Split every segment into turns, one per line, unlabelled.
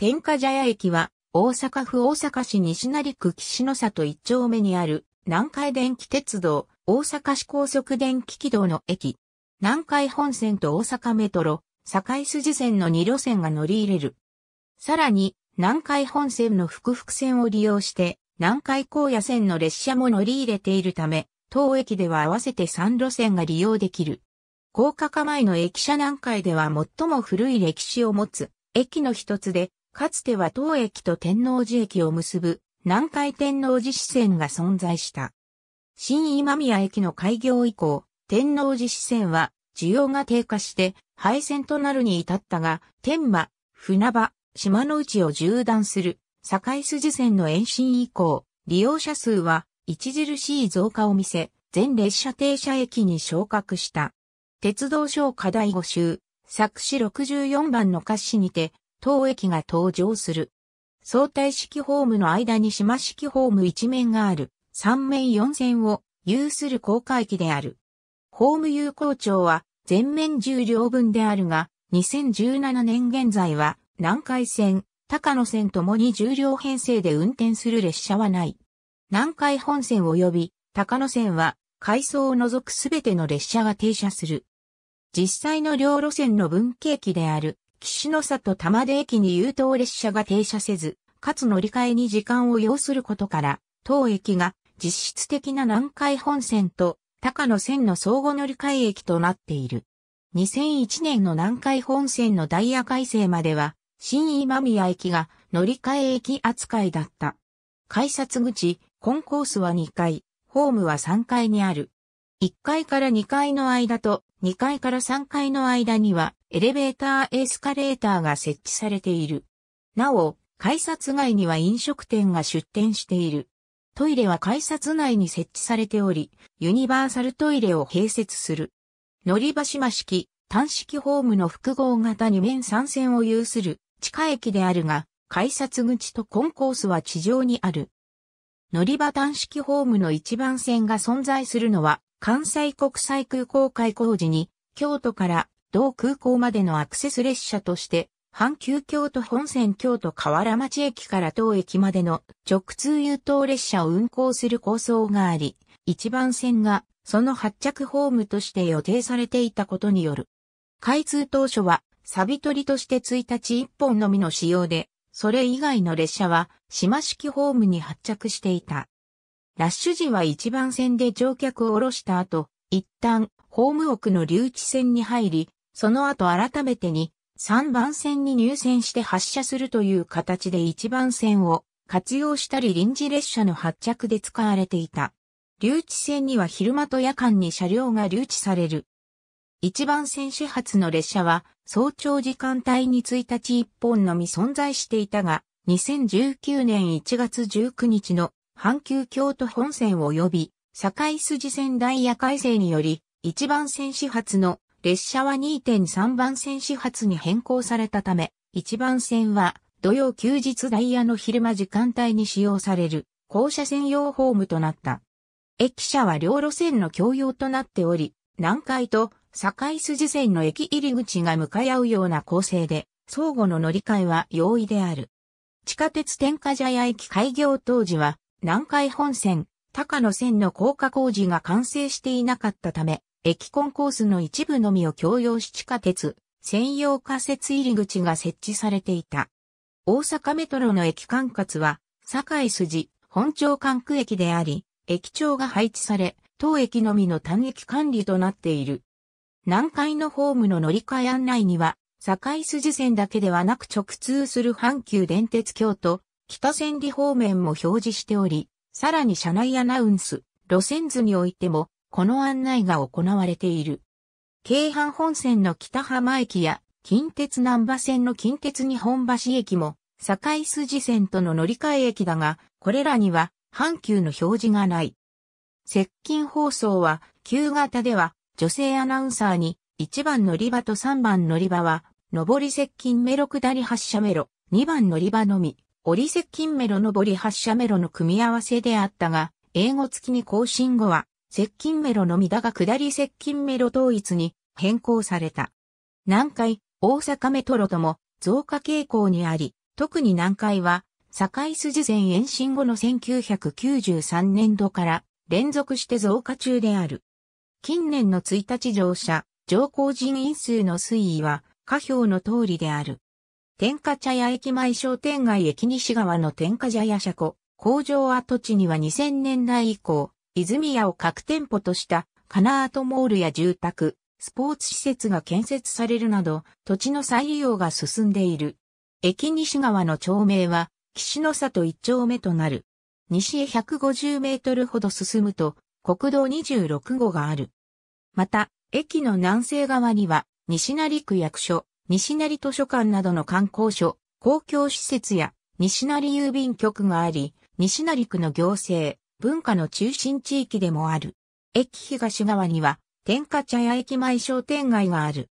天下茶屋駅は、大阪府大阪市西成区岸野里一丁目にある、南海電気鉄道、大阪市高速電気軌道の駅。南海本線と大阪メトロ、堺筋線の2路線が乗り入れる。さらに、南海本線の複々線を利用して、南海高野線の列車も乗り入れているため、当駅では合わせて3路線が利用できる。高架化前の駅舎南海では最も古い歴史を持つ、駅の一つで、かつては東駅と天王寺駅を結ぶ南海天王寺支線が存在した。新今宮駅の開業以降、天王寺支線は需要が低下して廃線となるに至ったが、天馬、船場、島の内を縦断する境筋線の延伸以降、利用者数は著しい増加を見せ、全列車停車駅に昇格した。鉄道省課題募集、作詞64番の歌詞にて、当駅が登場する。相対式ホームの間に島式ホーム一面がある、三面四線を有する高架駅である。ホーム有効長は全面重量分であるが、2017年現在は南海線、高野線ともに重量編成で運転する列車はない。南海本線及び高野線は階層を除くすべての列車が停車する。実際の両路線の分岐駅である岸の里玉出駅に優等列車が停車せず、かつ乗り換えに時間を要することから、当駅が実質的な南海本線と高野線の相互乗り換え駅となっている。2001年の南海本線のダイヤ改正までは、新今宮駅が乗り換え駅扱いだった。改札口、コンコースは2階、ホームは3階にある。1階から2階の間と2階から3階の間にはエレベーターエスカレーターが設置されている。なお、改札外には飲食店が出店している。トイレは改札内に設置されており、ユニバーサルトイレを併設する。乗り場島式、単式ホームの複合型2面3線を有する地下駅であるが、改札口とコンコースは地上にある。乗り場単式ホームの一番線が存在するのは、関西国際空港開港時に、京都から同空港までのアクセス列車として、阪急京都本線京都河原町駅から当駅までの直通優等列車を運行する構想があり、一番線がその発着ホームとして予定されていたことによる。開通当初は、サビ取りとして1日1本のみの使用で、それ以外の列車は、島式ホームに発着していた。ラッシュ時は一番線で乗客を降ろした後、一旦、ホーム奥の留置線に入り、その後改めてに3番線に入線して発車するという形で1番線を活用したり臨時列車の発着で使われていた。留置線には昼間と夜間に車両が留置される。1番線始発の列車は早朝時間帯に1日1本のみ存在していたが、2019年1月19日の阪急京都本線及び、堺筋線ダイヤ改正により、1番線始発の列車は2.3番線始発に変更されたため、1番線は土曜休日ダイヤの昼間時間帯に使用される校舎専用ホームとなった。駅舎は両路線の共用となっており、南海と境筋線の駅入り口が向かい合うような構成で、相互の乗り換えは容易である。地下鉄天下茶屋駅開業当時は、南海本線、高野線の高架工事が完成していなかったため、駅コンコースの一部のみを共用し地下鉄、専用仮設入り口が設置されていた。大阪メトロの駅管轄は、堺筋、本町管区駅であり、駅長が配置され、当駅のみの単駅管理となっている。南海のホームの乗り換え案内には、堺筋線だけではなく直通する阪急電鉄京都、北千里方面も表示しており、さらに車内アナウンス、路線図においても、この案内が行われている。京阪本線の北浜駅や近鉄南波線の近鉄日本橋駅も境筋線との乗り換え駅だが、これらには阪急の表示がない。接近放送は旧型では女性アナウンサーに1番乗り場と3番乗り場は上り接近メロ下り発車メロ、2番乗り場のみ、折り接近メロ上り発車メロの組み合わせであったが、英語付きに更新後は接近メロのみだが下り接近メロ統一に変更された。南海、大阪メトロとも増加傾向にあり、特に南海は、堺筋線延伸後の1993年度から連続して増加中である。近年の1日乗車、乗降人員数の推移は、下表の通りである。天下茶屋駅前商店街駅西側の天下茶屋車庫、工場跡地には2000年代以降、泉屋を各店舗としたカナートモールや住宅、スポーツ施設が建設されるなど、土地の再利用が進んでいる。駅西側の町名は、岸の里一丁目となる。西へ150メートルほど進むと、国道26号がある。また、駅の南西側には、西成区役所、西成図書館などの観光所、公共施設や、西成郵便局があり、西成区の行政、文化の中心地域でもある。駅東側には、天下茶屋駅前商店街がある。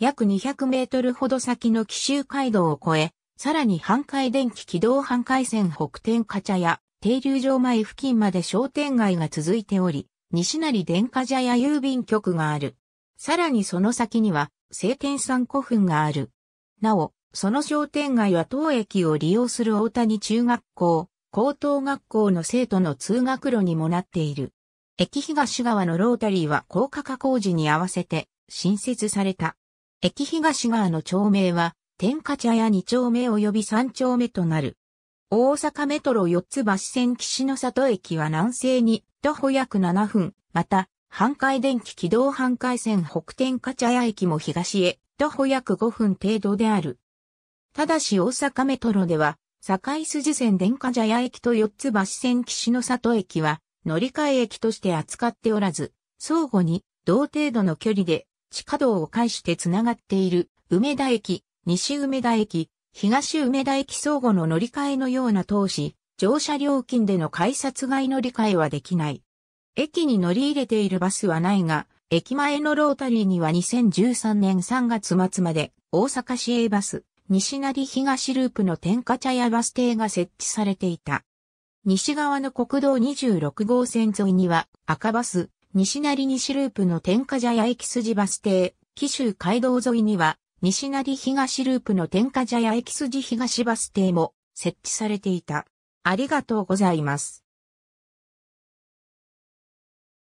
約200メートルほど先の奇襲街道を越え、さらに半海電気軌道半海線北天下茶屋、停留場前付近まで商店街が続いており、西成電化茶屋郵便局がある。さらにその先には、聖天山古墳がある。なお、その商店街は当駅を利用する大谷中学校、高等学校の生徒の通学路にもなっている。駅東側のロータリーは高架化工事に合わせて新設された。駅東側の町名は天下茶屋2丁目及び3丁目となる。大阪メトロ四つ橋線岸の里駅は南西に徒歩約7分、また、半海電気軌道半海線北天下茶屋駅も東へ徒歩約5分程度である。ただし大阪メトロでは堺筋線電化茶屋駅と四つ橋線岸の里駅は乗り換え駅として扱っておらず、相互に同程度の距離で地下道を介してつながっている梅田駅、西梅田駅、東梅田駅相互の乗り換えのような通し、乗車料金での改札外乗り換えはできない。駅に乗り入れているバスはないが、駅前のロータリーには2013年3月末まで大阪市営バス、西成東ループの天下茶屋バス停が設置されていた。西側の国道26号線沿いには赤バス、西成西ループの天下茶屋駅筋バス停、紀州街道沿いには西成東ループの天下茶屋駅筋東バス停も設置されていた。ありがとうございます。